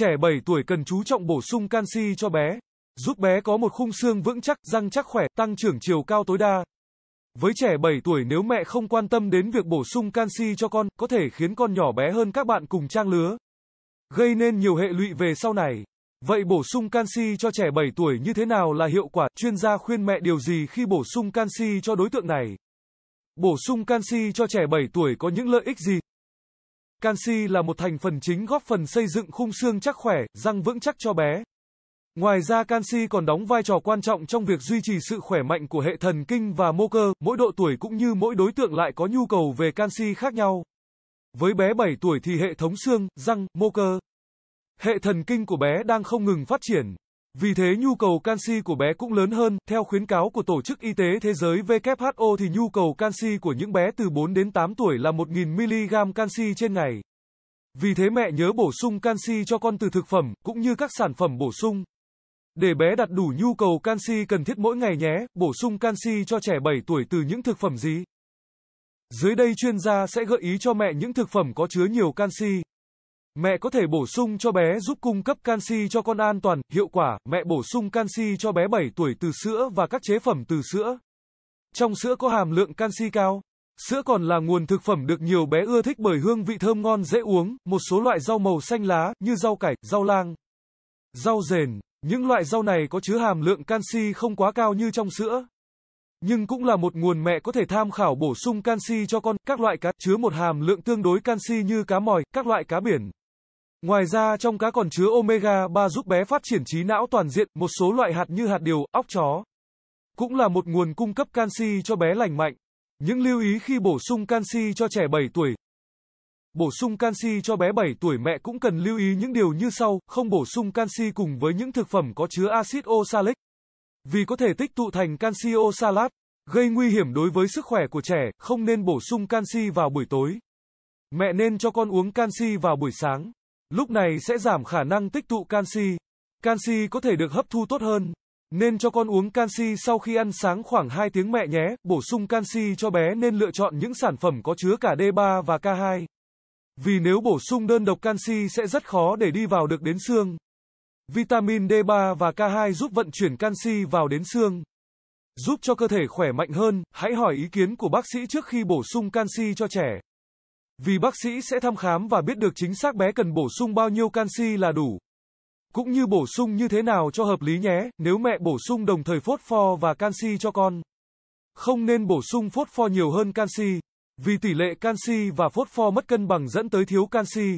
trẻ 7 tuổi cần chú trọng bổ sung canxi cho bé, giúp bé có một khung xương vững chắc, răng chắc khỏe, tăng trưởng chiều cao tối đa. Với trẻ 7 tuổi nếu mẹ không quan tâm đến việc bổ sung canxi cho con, có thể khiến con nhỏ bé hơn các bạn cùng trang lứa, gây nên nhiều hệ lụy về sau này. Vậy bổ sung canxi cho trẻ 7 tuổi như thế nào là hiệu quả? Chuyên gia khuyên mẹ điều gì khi bổ sung canxi cho đối tượng này? Bổ sung canxi cho trẻ 7 tuổi có những lợi ích gì? Canxi là một thành phần chính góp phần xây dựng khung xương chắc khỏe, răng vững chắc cho bé. Ngoài ra canxi còn đóng vai trò quan trọng trong việc duy trì sự khỏe mạnh của hệ thần kinh và mô cơ, mỗi độ tuổi cũng như mỗi đối tượng lại có nhu cầu về canxi khác nhau. Với bé 7 tuổi thì hệ thống xương, răng, mô cơ, hệ thần kinh của bé đang không ngừng phát triển, vì thế nhu cầu canxi của bé cũng lớn hơn. Theo khuyến cáo của Tổ chức Y tế Thế giới WHO thì nhu cầu canxi của những bé từ 4 đến 8 tuổi là 1000mg canxi trên ngày. Vì thế mẹ nhớ bổ sung canxi cho con từ thực phẩm cũng như các sản phẩm bổ sung. Để bé đạt đủ nhu cầu canxi cần thiết mỗi ngày nhé, bổ sung canxi cho trẻ 7 tuổi từ những thực phẩm gì? Dưới đây chuyên gia sẽ gợi ý cho mẹ những thực phẩm có chứa nhiều canxi. Mẹ có thể bổ sung cho bé giúp cung cấp canxi cho con an toàn, hiệu quả. Mẹ bổ sung canxi cho bé 7 tuổi từ sữa và các chế phẩm từ sữa. Trong sữa có hàm lượng canxi cao. Sữa còn là nguồn thực phẩm được nhiều bé ưa thích bởi hương vị thơm ngon dễ uống, một số loại rau màu xanh lá như rau cải, rau lang, rau dền. Những loại rau này có chứa hàm lượng canxi không quá cao như trong sữa, nhưng cũng là một nguồn mẹ có thể tham khảo bổ sung canxi cho con. Các loại cá chứa một hàm lượng tương đối canxi như cá mòi, các loại cá biển, Ngoài ra trong cá còn chứa omega 3 giúp bé phát triển trí não toàn diện, một số loại hạt như hạt điều, óc chó cũng là một nguồn cung cấp canxi cho bé lành mạnh. Những lưu ý khi bổ sung canxi cho trẻ 7 tuổi. Bổ sung canxi cho bé 7 tuổi mẹ cũng cần lưu ý những điều như sau, không bổ sung canxi cùng với những thực phẩm có chứa axit oxalic. Vì có thể tích tụ thành canxi oxalat, gây nguy hiểm đối với sức khỏe của trẻ, không nên bổ sung canxi vào buổi tối. Mẹ nên cho con uống canxi vào buổi sáng. Lúc này sẽ giảm khả năng tích tụ canxi. Canxi có thể được hấp thu tốt hơn. Nên cho con uống canxi sau khi ăn sáng khoảng 2 tiếng mẹ nhé, bổ sung canxi cho bé nên lựa chọn những sản phẩm có chứa cả D3 và K2. Vì nếu bổ sung đơn độc canxi sẽ rất khó để đi vào được đến xương. Vitamin D3 và K2 giúp vận chuyển canxi vào đến xương. Giúp cho cơ thể khỏe mạnh hơn, hãy hỏi ý kiến của bác sĩ trước khi bổ sung canxi cho trẻ. Vì bác sĩ sẽ thăm khám và biết được chính xác bé cần bổ sung bao nhiêu canxi là đủ. Cũng như bổ sung như thế nào cho hợp lý nhé, nếu mẹ bổ sung đồng thời phốt pho và canxi cho con. Không nên bổ sung phốt pho nhiều hơn canxi, vì tỷ lệ canxi và phốt pho mất cân bằng dẫn tới thiếu canxi.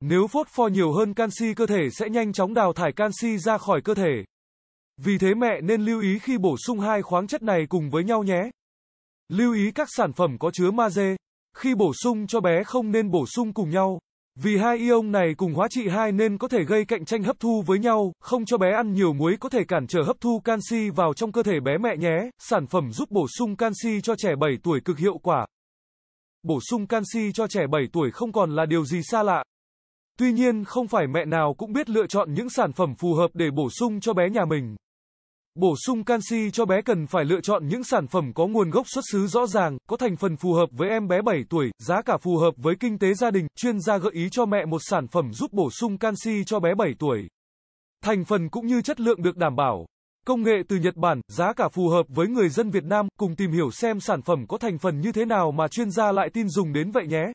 Nếu phốt pho nhiều hơn canxi cơ thể sẽ nhanh chóng đào thải canxi ra khỏi cơ thể. Vì thế mẹ nên lưu ý khi bổ sung hai khoáng chất này cùng với nhau nhé. Lưu ý các sản phẩm có chứa magie. Khi bổ sung cho bé không nên bổ sung cùng nhau, vì hai ion này cùng hóa trị hai nên có thể gây cạnh tranh hấp thu với nhau, không cho bé ăn nhiều muối có thể cản trở hấp thu canxi vào trong cơ thể bé mẹ nhé. Sản phẩm giúp bổ sung canxi cho trẻ 7 tuổi cực hiệu quả. Bổ sung canxi cho trẻ 7 tuổi không còn là điều gì xa lạ. Tuy nhiên, không phải mẹ nào cũng biết lựa chọn những sản phẩm phù hợp để bổ sung cho bé nhà mình. Bổ sung canxi cho bé cần phải lựa chọn những sản phẩm có nguồn gốc xuất xứ rõ ràng, có thành phần phù hợp với em bé 7 tuổi, giá cả phù hợp với kinh tế gia đình. Chuyên gia gợi ý cho mẹ một sản phẩm giúp bổ sung canxi cho bé 7 tuổi. Thành phần cũng như chất lượng được đảm bảo. Công nghệ từ Nhật Bản, giá cả phù hợp với người dân Việt Nam, cùng tìm hiểu xem sản phẩm có thành phần như thế nào mà chuyên gia lại tin dùng đến vậy nhé.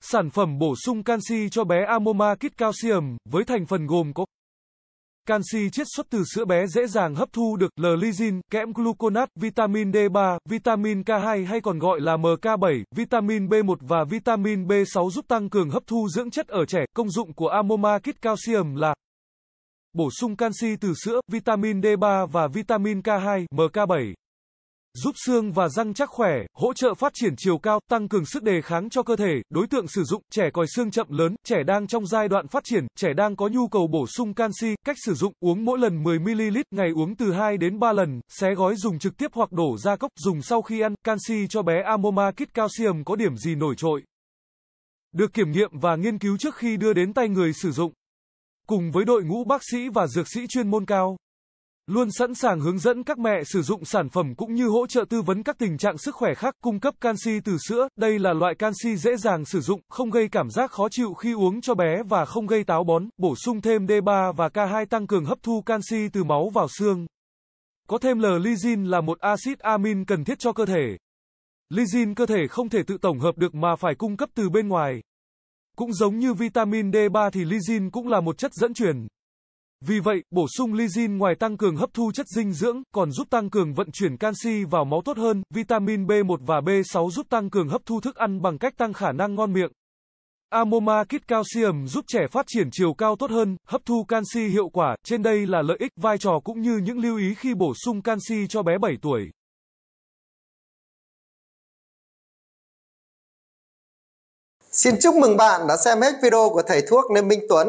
Sản phẩm bổ sung canxi cho bé Amoma Kit Calcium với thành phần gồm có canxi chiết xuất từ sữa bé dễ dàng hấp thu được, L-lysine, kẽm gluconat, vitamin D3, vitamin K2 hay còn gọi là MK7, vitamin B1 và vitamin B6 giúp tăng cường hấp thu dưỡng chất ở trẻ. Công dụng của Amoma Kit Calcium là bổ sung canxi từ sữa, vitamin D3 và vitamin K2, MK7 giúp xương và răng chắc khỏe, hỗ trợ phát triển chiều cao, tăng cường sức đề kháng cho cơ thể. Đối tượng sử dụng trẻ còi xương chậm lớn, trẻ đang trong giai đoạn phát triển, trẻ đang có nhu cầu bổ sung canxi. Cách sử dụng: uống mỗi lần 10 ml, ngày uống từ 2 đến 3 lần, xé gói dùng trực tiếp hoặc đổ ra cốc, dùng sau khi ăn. Canxi cho bé Amoma Kit Calcium có điểm gì nổi trội? Được kiểm nghiệm và nghiên cứu trước khi đưa đến tay người sử dụng. Cùng với đội ngũ bác sĩ và dược sĩ chuyên môn cao luôn sẵn sàng hướng dẫn các mẹ sử dụng sản phẩm cũng như hỗ trợ tư vấn các tình trạng sức khỏe khác, cung cấp canxi từ sữa. Đây là loại canxi dễ dàng sử dụng, không gây cảm giác khó chịu khi uống cho bé và không gây táo bón, bổ sung thêm D3 và K2 tăng cường hấp thu canxi từ máu vào xương. Có thêm L-lysine là một axit amin cần thiết cho cơ thể. Lysine cơ thể không thể tự tổng hợp được mà phải cung cấp từ bên ngoài. Cũng giống như vitamin D3 thì lysine cũng là một chất dẫn truyền. Vì vậy, bổ sung lysin ngoài tăng cường hấp thu chất dinh dưỡng, còn giúp tăng cường vận chuyển canxi vào máu tốt hơn, vitamin B1 và B6 giúp tăng cường hấp thu thức ăn bằng cách tăng khả năng ngon miệng. Amoma Kit Calcium giúp trẻ phát triển chiều cao tốt hơn, hấp thu canxi hiệu quả, trên đây là lợi ích, vai trò cũng như những lưu ý khi bổ sung canxi cho bé 7 tuổi. Xin chúc mừng bạn đã xem hết video của thầy thuốc Lê Minh Tuấn.